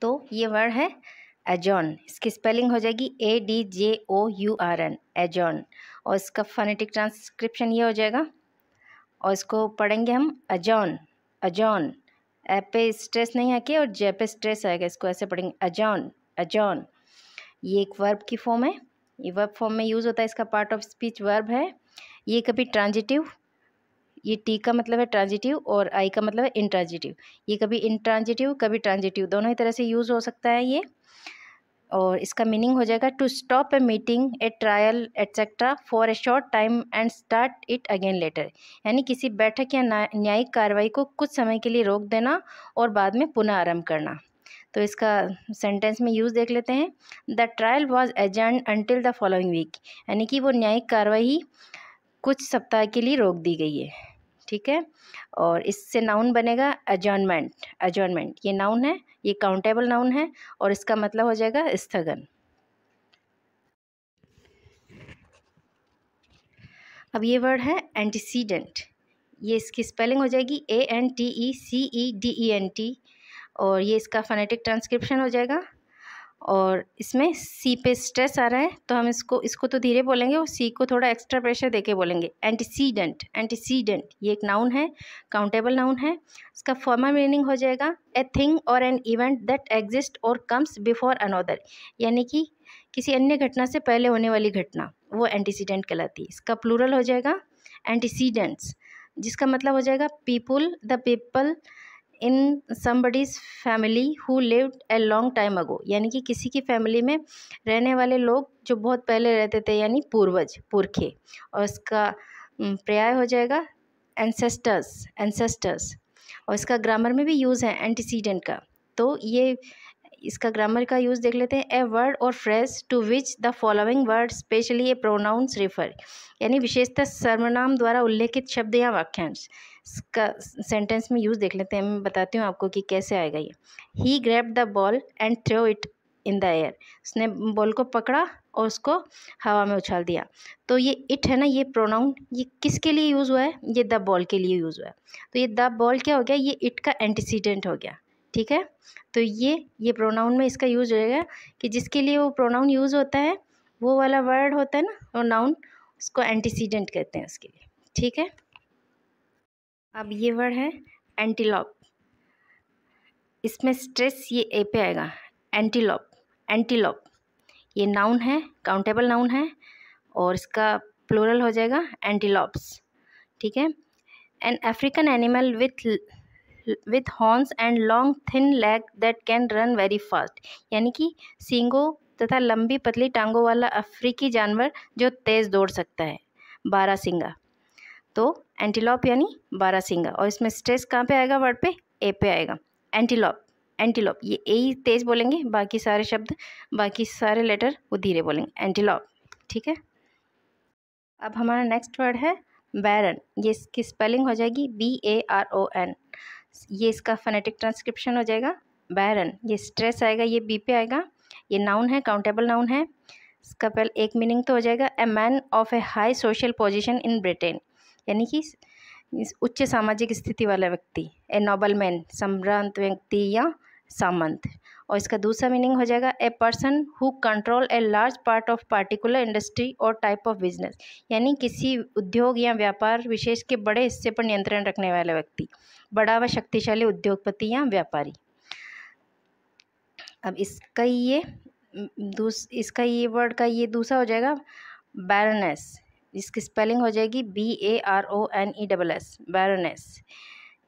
तो ये वर्ड है एजॉन इसकी स्पेलिंग हो जाएगी A D J O U R N adjourn और इसका फनेटिक ट्रांसक्रिप्शन ये हो जाएगा और इसको पढ़ेंगे हम अजॉन अजॉन ए पे स्ट्रेस नहीं आके और जे पे स्ट्रेस आएगा इसको ऐसे पढ़ेंगे अजॉन अजॉन ये एक वर्ब की फॉर्म है ये वर्ब फॉर्म में यूज़ होता है इसका पार्ट ऑफ स्पीच वर्ब है ये कभी ट्रांजिटिव ये टी का मतलब है ट्रांजिटिव और आई का मतलब है इंट्रांजिटिव ये कभी इंट्रांजिटिव कभी ट्रांजिटिव दोनों ही तरह से यूज़ हो सकता है ये और इसका मीनिंग हो जाएगा to stop a meeting a trial etcetera for a short time and start it again later यानी किसी बैठक या न्यायिक कार्रवाई को कुछ समय के लिए रोक देना और बाद में पुनः आरंभ करना तो इसका सेंटेंस में यूज़ देख लेते हैं the trial was adjourned until the following week यानी कि वो न्यायिक कार्रवाई कुछ सप्ताह के लिए रोक दी गई है ठीक है और इससे नाउन बनेगा एजॉनमेंट एजॉनमेंट ये नाउन है ये काउंटेबल नाउन है और इसका मतलब हो जाएगा स्थगन अब ये वर्ड है एंटीसीडेंट ये इसकी स्पेलिंग हो जाएगी A N T E C E D E N T और ये इसका फनेटिक ट्रांसक्रिप्शन हो जाएगा और इसमें सी पे स्ट्रेस आ रहा है तो हम इसको इसको तो धीरे बोलेंगे और सी को थोड़ा एक्स्ट्रा प्रेशर देके बोलेंगे एंटीसीडेंट एंटीसीडेंट ये एक नाउन है काउंटेबल नाउन है इसका फॉर्मल मीनिंग हो जाएगा a thing or an event that exist or comes before another यानी कि किसी अन्य घटना से पहले होने वाली घटना वो एंटीसीडेंट कहलाती है इसका प्लूरल हो जाएगा एंटीसीडेंट्स जिसका मतलब हो जाएगा people the people in somebody's family who lived a long time ago यानी कि किसी की फैमिली में रहने वाले लोग जो बहुत पहले रहते थे यानी पूर्वज पुरखे और इसका पर्याय हो जाएगा एंसेस्टर्स एंसेस्टर्स और इसका ग्रामर में भी यूज़ है एंटीसीडेंट का तो ये इसका ग्रामर का यूज़ देख लेते हैं ए वर्ड और phrase to which the following word specially a pronoun refer यानी विशेषतः सर्वनाम द्वारा उल्लेखित शब्द या वाक्यांश का सेंटेंस में यूज़ देख लेते हैं मैं बताती हूँ आपको कि कैसे आएगा ये ही grab the ball and throw it in the air उसने बॉल को पकड़ा और उसको हवा में उछाल दिया तो ये इट है ना ये प्रोनाउन ये किसके लिए यूज़ हुआ है ये द बॉल के लिए यूज़ हुआ है तो ये द बॉल क्या हो गया ये इट का एंटीसीडेंट हो गया ठीक है तो ये ये प्रोनाउन में इसका यूज रहेगा कि जिसके लिए वो प्रोनाउन यूज़ होता है वो वाला वर्ड होता है ना प्रोनाउन नाउन उसको एंटीसीडेंट कहते हैं उसके लिए ठीक है अब ये वर्ड है एंटीलॉप इसमें स्ट्रेस ये ए पे आएगा एंटीलॉप एंटीलॉप ये नाउन है काउंटेबल नाउन है और इसका प्लोरल हो जाएगा एंटीलॉप्स ठीक है an African animal with with horns and long thin leg that can run very fast यानी कि सींगों तथा लंबी पतली टांगों वाला अफ्रीकी जानवर जो तेज़ दौड़ सकता है बारह सिंगा तो एंटीलॉप यानी बारहसिंगा और इसमें स्ट्रेस कहाँ पे आएगा वर्ड पे ए पे आएगा एंटीलॉप एंटीलॉप ये ए ही तेज़ बोलेंगे बाकी सारे शब्द बाकी सारे लेटर वो धीरे बोलेंगे एंटीलॉप ठीक है अब हमारा नेक्स्ट वर्ड है बैरन ये इसकी स्पेलिंग हो जाएगी B A R O N ये इसका फनेटिक ट्रांसक्रिप्शन हो जाएगा बैरन ये स्ट्रेस आएगा ये बी पे आएगा ये नाउन है काउंटेबल नाउन है इसका पहले एक मीनिंग तो हो जाएगा a man of a high social position in Britain यानी कि उच्च सामाजिक स्थिति वाला व्यक्ति ए नॉबल मैन सम्रांत व्यक्ति या सामंत और इसका दूसरा मीनिंग हो जाएगा a person who control a large part of particular industry और टाइप ऑफ बिजनेस यानी किसी उद्योग या व्यापार विशेष के बड़े हिस्से पर नियंत्रण रखने वाला व्यक्ति बड़ा व शक्तिशाली उद्योगपति या व्यापारी अब इसका ये दूस इसका ये वर्ड का ये दूसरा हो जाएगा बैरनेस इसकी स्पेलिंग हो जाएगी B A R O N E double S baroness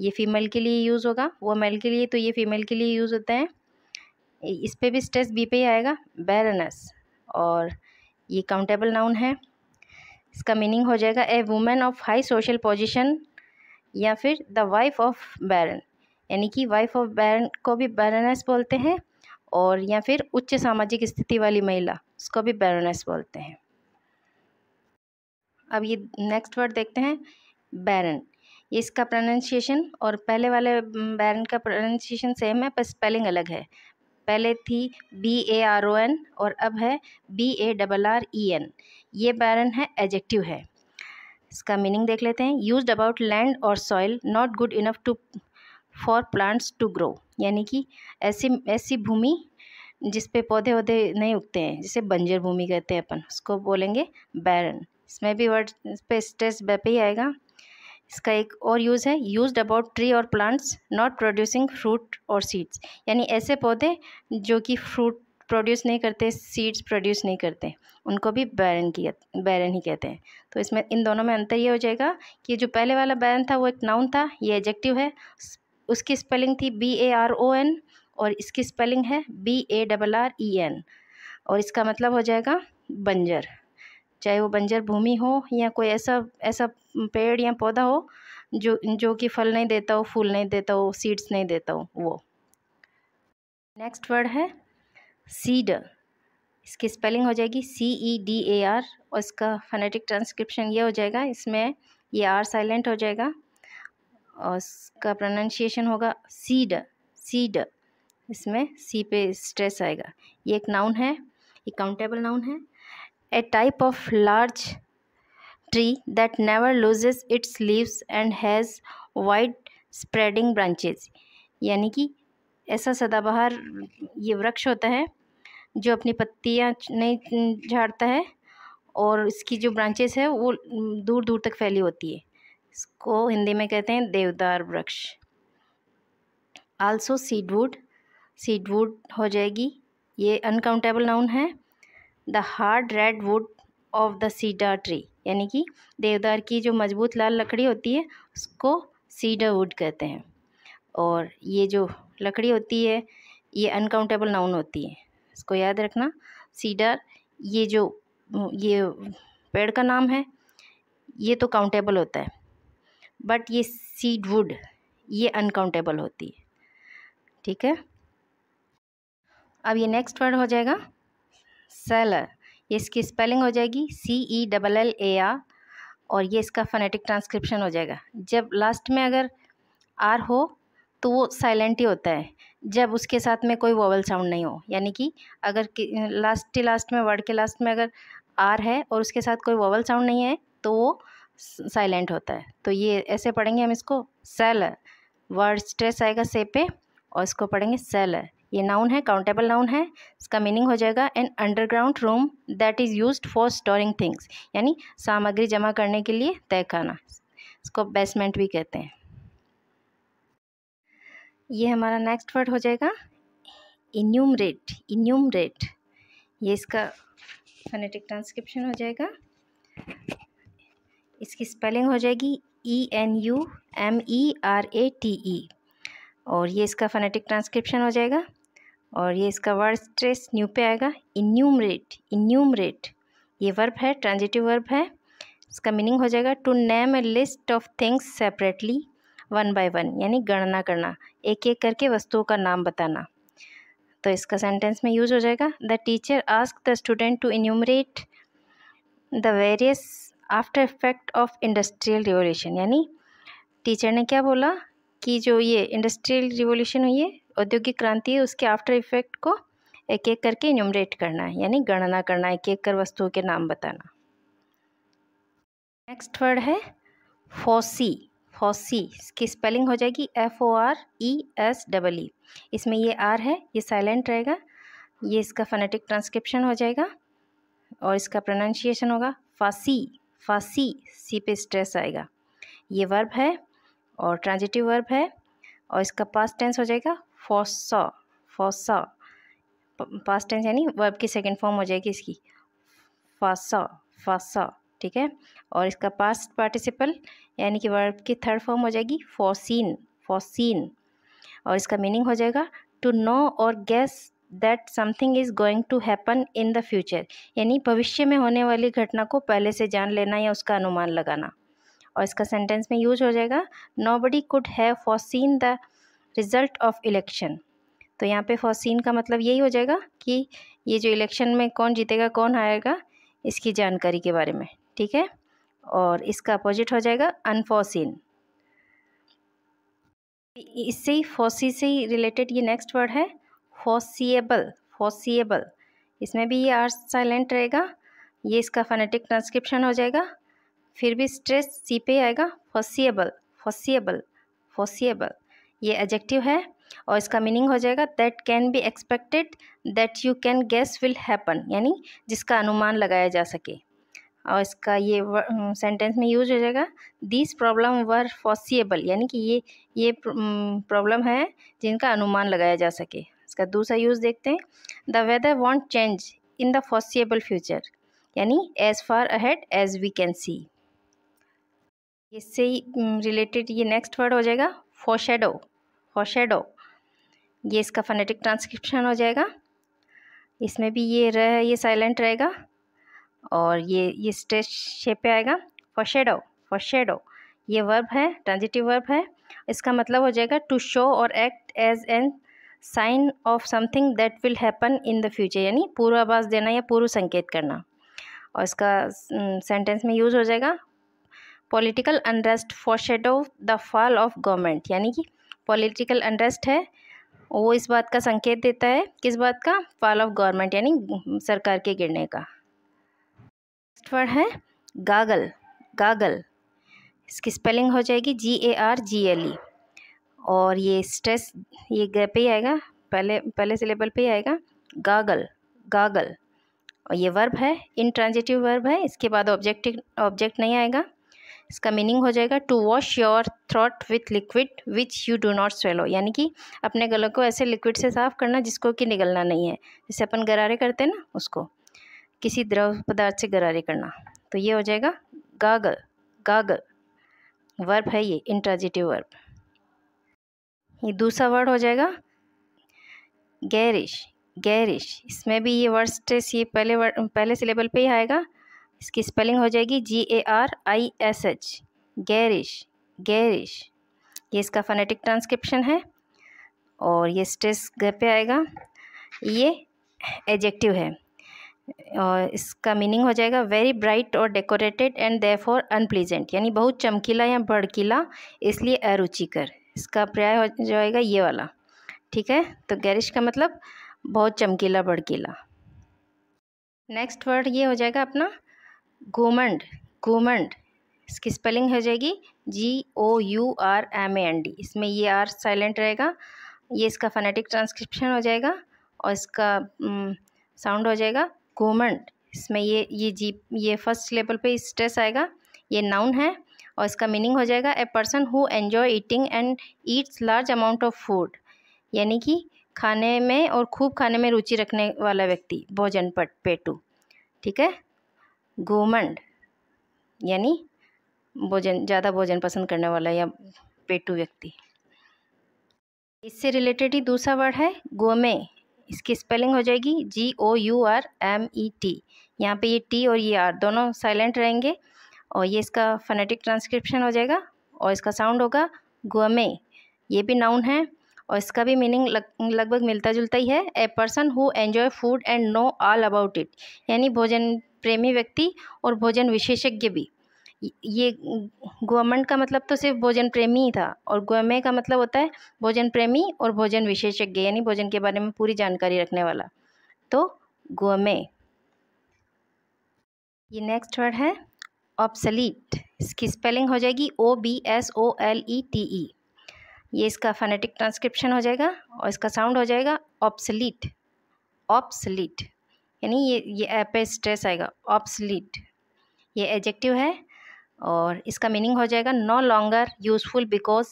ये फीमेल के लिए यूज़ होगा वो मेल के लिए तो ये फीमेल के लिए यूज़ होता है इस पर भी स्ट्रेस बी पे ही आएगा बैरनस और ये काउंटेबल नाउन है इसका मीनिंग हो जाएगा a women of high social position या फिर द वाइफ ऑफ बैरन यानी कि वाइफ ऑफ बैरन को भी बैरनस बोलते हैं और या फिर उच्च सामाजिक स्थिति वाली महिला उसको भी बैरनस बोलते हैं अब ये नेक्स्ट वर्ड देखते हैं बैरन ये इसका प्रोनाउंसिएशन और पहले वाले बैरन का प्रोनाउंसिएशन सेम है पर स्पेलिंग अलग है पहले थी B A R O N और अब है B A double R E N ये बैरन है एजेक्टिव है इसका मीनिंग देख लेते हैं यूज अबाउट लैंड और soil not good enough to for plants to grow यानी कि ऐसी ऐसी भूमि जिसपे पौधे वौधे नहीं उगते हैं जिसे बंजर भूमि कहते हैं अपन उसको बोलेंगे बैरन इसमें भी वर्ड पे पर स्ट्रेस बेपे ही आएगा इसका एक और यूज़ है यूज अबाउट ट्री और प्लांट्स नॉट प्रोड्यूसिंग फ्रूट और सीड्स यानी ऐसे पौधे जो कि फ्रूट प्रोड्यूस नहीं करते सीड्स प्रोड्यूस नहीं करते उनको भी बैरन की बैरन ही कहते हैं तो इसमें इन दोनों में अंतर ये हो जाएगा कि जो पहले वाला बैरन था वो एक नाउन था ये एजेक्टिव है उसकी स्पेलिंग थी B A R O N और इसकी स्पेलिंग है B A double R E N और इसका मतलब हो जाएगा बंजर चाहे वो बंजर भूमि हो या कोई ऐसा ऐसा पेड़ या पौधा हो जो जो कि फल नहीं देता हो फूल नहीं देता हो सीड्स नहीं देता हो वो नेक्स्ट वर्ड है सीड इसकी स्पेलिंग हो जाएगी C E D A R और इसका फनेटिक ट्रांसक्रिप्शन ये हो जाएगा इसमें ये आर साइलेंट हो जाएगा और इसका प्रोनाउंसिएशन होगा सीड सीड इसमें सी पे स्ट्रेस आएगा ये एक नाउन है ये काउंटेबल नाउन है a type of large tree that never loses its leaves and has wide spreading branches यानी कि ऐसा सदाबहार ये वृक्ष होता है जो अपनी पत्तियाँ नहीं झाड़ता है और इसकी जो ब्रांचेस है वो दूर दूर तक फैली होती है इसको हिंदी में कहते हैं देवदार वृक्ष आल्सो सीडवुड सीडवुड हो जाएगी ये अनकाउंटेबल नाउन है the hard red wood of the cedar tree यानी कि देवदार की जो मजबूत लाल लकड़ी होती है उसको सीडा वुड कहते हैं और ये जो लकड़ी होती है ये अनकाउंटेबल नाउन होती है इसको याद रखना सीडर ये जो ये पेड़ का नाम है ये तो काउंटेबल होता है बट ये सीडवुड ये अनकाउंटेबल होती है ठीक है अब ये नेक्स्ट वर्ड हो जाएगा सेलर ये इसकी स्पेलिंग हो जाएगी C E double L A R और ये इसका फनेटिक ट्रांसक्रिप्शन हो जाएगा जब लास्ट में अगर आर हो तो वो साइलेंट ही होता है जब उसके साथ में कोई वोवल साउंड नहीं हो यानी कि अगर लास्ट लास्ट में वर्ड के लास्ट में अगर आर है और उसके साथ कोई वोवल साउंड नहीं है तो वो साइलेंट होता है तो ये ऐसे पढ़ेंगे हम इसको सेलर वर्ड स्ट्रेस आएगा से पे और इसको पढ़ेंगे सेलर ये नाउन है काउंटेबल नाउन है इसका मीनिंग हो जाएगा an underground room that is use for storing things यानी सामग्री जमा करने के लिए तय करना इसको बेसमेंट भी कहते हैं ये हमारा नेक्स्ट वर्ड हो जाएगा इन्यूमरेट इन्यूमरेट ये इसका फनेटिक ट्रांसक्रिप्शन हो जाएगा इसकी स्पेलिंग हो जाएगी E N U M E R A T E और ये इसका फनेटिक ट्रांसक्रिप्शन हो जाएगा और ये इसका वर्ड स्ट्रेस न्यू पे आएगा इन्यूमरेट इन्यूमरेट ये वर्ब है ट्रांजिटिव वर्ब है इसका मीनिंग हो जाएगा to name a list of things separately one by one यानी गणना करना एक एक करके वस्तुओं का नाम बताना तो इसका सेंटेंस में यूज हो जाएगा the teacher ask the student to enumerate the various after effect of industrial revolution यानी टीचर ने क्या बोला कि जो ये इंडस्ट्रियल रिवोल्यूशन हुई है औद्योगिक क्रांति है उसके आफ्टर इफेक्ट को एक एक करके इन्यूमरेट करना है यानी गणना करना एक एक कर वस्तुओं के नाम बताना नेक्स्ट वर्ड है फॉसी फॉसी इसकी स्पेलिंग हो जाएगी F O R E S double E इसमें ये आर है ये साइलेंट रहेगा ये इसका फनेटिक ट्रांसक्रिप्शन हो जाएगा और इसका प्रोनाउंशिएशन होगा फासी फासी सी पे स्ट्रेस आएगा ये वर्ब है और ट्रांजिटिव वर्ब है और इसका पास्ट टेंस हो जाएगा फॉसा फॉसा पास्ट टेंस यानी वर्ब की सेकेंड फॉर्म हो जाएगी इसकी फासा फासा ठीक है और इसका पास्ट पार्टिसिपल यानी कि वर्ब की थर्ड फॉर्म हो जाएगी फॉसिन फॉसिन और इसका मीनिंग हो जाएगा टू नो और guess that something is going to happen in the future यानी भविष्य में होने वाली घटना को पहले से जान लेना या उसका अनुमान लगाना और इसका सेंटेंस में यूज हो जाएगा nobody could have foreseen seen the result of election तो यहाँ पे फॉसिन का मतलब यही हो जाएगा कि ये जो इलेक्शन में कौन जीतेगा कौन हारेगा इसकी जानकारी के बारे में ठीक है और इसका अपोजिट हो जाएगा अनफॉसिन इससे ही फॉसी से ही रिलेटेड ये नेक्स्ट वर्ड है फॉसिएबल फॉसिएबल इसमें भी ये आर साइलेंट रहेगा ये इसका फनेटिक ट्रांसक्रिप्शन हो जाएगा फिर भी स्ट्रेस सी पे आएगा फॉसिएबल फॉसिएबल फॉसिएबल ये एजेक्टिव है और इसका मीनिंग हो जाएगा that can be expected that you can guess will happen यानी जिसका अनुमान लगाया जा सके और इसका ये सेंटेंस में यूज हो जाएगा दिस प्रॉब्लम वर फॉसिएबल यानी कि ये ये प्रॉब्लम है जिनका अनुमान लगाया जा सके इसका दूसरा यूज़ देखते हैं the weather won't change in the foreseeable future यानी as far ahead as we can see इससे रिलेटेड ये नेक्स्ट वर्ड हो जाएगा फॉशेडो फॉशेडो ये इसका फनेटिक ट्रांसक्रिप्शन हो जाएगा इसमें भी ये रह ये साइलेंट रहेगा और ये ये स्टेज शेप पे आएगा फॉशेडो फॉशेडो ये वर्ब है ट्रांजिटिव वर्ब है इसका मतलब हो जाएगा टू शो और act as an sign of something that will happen in the future यानी पूर्वाभास देना या पूर्व संकेत करना और इसका सेंटेंस में यूज़ हो जाएगा political unrest foreshadow the fall of government यानी कि पॉलिटिकल अनरेस्ट है वो इस बात का संकेत देता है किस बात का फॉल ऑफ गवर्नमेंट यानी सरकार के गिरने का नेक्स्ट वर्ड है गागल गागल इसकी स्पेलिंग हो जाएगी G A R G L E और ये स्ट्रेस ये गैप पे ही आएगा पहले पहले सिलेबल पे ही आएगा गागल गागल और ये वर्ब है इन ट्रांजिटिव वर्ब है इसके बाद ऑब्जेक्टिव ऑब्जेक्ट नहीं आएगा इसका मीनिंग हो जाएगा to wash your throat with liquid which you do not swallow यानी कि अपने गलों को ऐसे लिक्विड से साफ़ करना जिसको कि निगलना नहीं है जैसे अपन गरारे करते हैं ना उसको किसी द्रव पदार्थ से गरारे करना तो ये हो जाएगा गागल गागल वर्ब है ये इंट्राजिटिव वर्ब ये दूसरा वर्ड हो जाएगा गैरिश गैरिश इसमें भी ये वर्ड स्ट्रेस ये पहले वर्ड पहले सिलेबल पे ही आएगा इसकी स्पेलिंग हो जाएगी G A R I S H garish garish ये इसका फनेटिक ट्रांसक्रिप्शन है और ये स्ट्रेस घर पे आएगा ये एजेक्टिव है और इसका मीनिंग हो जाएगा वेरी ब्राइट और डेकोरेटेड एंड फॉर अनप्लीजेंट यानी बहुत चमकीला या भड़कीला इसलिए अरुचिकर इसका पर्याय हो जाएगा ये वाला ठीक है तो गैरिश का मतलब बहुत चमकीला भड़कीला नेक्स्ट वर्ड ये हो जाएगा अपना घूमंड घूमंड इसकी स्पेलिंग हो जाएगी G O U R M A N D इसमें ये आर साइलेंट रहेगा ये इसका फनेटिक ट्रांसक्रिप्शन हो जाएगा और इसका साउंड हो जाएगा घूमंड इसमें ये ये जी ये फर्स्ट लेवल पे स्ट्रेस आएगा ये नाउन है और इसका मीनिंग हो जाएगा a person who enjoy eating and eats large amount of food यानी कि खाने में और खूब खाने में रुचि रखने वाला व्यक्ति भोजन पट पेटू ठीक है गोमंड यानी भोजन ज़्यादा भोजन पसंद करने वाला या पेटू व्यक्ति इससे रिलेटेड ही दूसरा वर्ड है गोमे इसकी स्पेलिंग हो जाएगी G O U R M E T यहाँ पे ये टी और ये आर दोनों साइलेंट रहेंगे और ये इसका फनेटिक ट्रांसक्रिप्शन हो जाएगा और इसका साउंड होगा गोमे ये भी नाउन है और इसका भी मीनिंग लगभग मिलता जुलता ही है a person who enjoy food and know all about it यानी भोजन प्रेमी व्यक्ति और भोजन विशेषज्ञ भी ये गवर्नमेंट का मतलब तो सिर्फ भोजन प्रेमी ही था और गोमे का मतलब होता है भोजन प्रेमी और भोजन विशेषज्ञ यानी भोजन के बारे में पूरी जानकारी रखने वाला तो गोमे ये नेक्स्ट वर्ड है ऑप्सलीट इसकी स्पेलिंग हो जाएगी O B S O L E T E ये इसका फनेटिक ट्रांसक्रिप्शन हो जाएगा और इसका साउंड हो जाएगा ऑप्सलीट ऑप्सलीट यानी ये ये ऐप पे स्ट्रेस आएगा ऑप्सलीट ये एजेक्टिव है और इसका मीनिंग हो जाएगा no longer useful because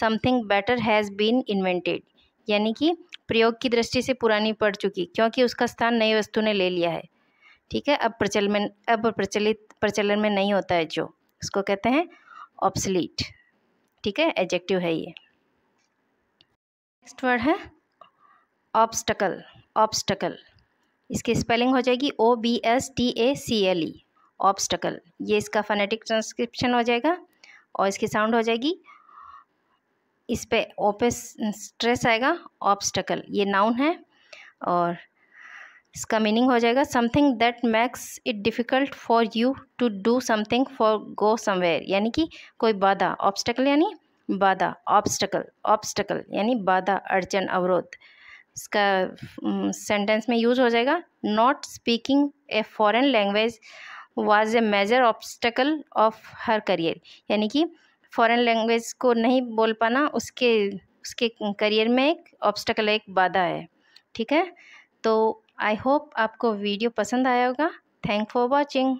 something better has been invented यानी कि प्रयोग की दृष्टि से पुरानी पड़ चुकी क्योंकि उसका स्थान नई वस्तु ने ले लिया है ठीक है अब प्रचलन में अब प्रचलित प्रचलन में नहीं होता है जो उसको कहते हैं ऑप्सलीट ठीक है एजेक्टिव है ये नेक्स्ट वर्ड है ऑब्स्टकल ऑब्स्टकल इसकी स्पेलिंग हो जाएगी O B S T A C L E obstacle ये इसका फनेटिक ट्रांसक्रिप्शन हो जाएगा और इसकी साउंड हो जाएगी इस पर ओ स्ट्रेस आएगा ऑब्स्टकल ये नाउन है और इसका मीनिंग हो जाएगा something that makes it difficult for you to do something for go somewhere यानी कि कोई बाधा ऑब्स्टकल यानी बाधा ऑब्स्टकल ऑब्स्टकल यानी बाधा अड़चन अवरोध इसका सेंटेंस में यूज़ हो जाएगा not speaking a foreign language was a major obstacle of her career यानी कि फॉरेन लैंग्वेज को नहीं बोल पाना उसके उसके करियर में एक ऑब्स्टकल एक बाधा है ठीक है तो आई होप आपको वीडियो पसंद आया होगा थैंक फॉर वॉचिंग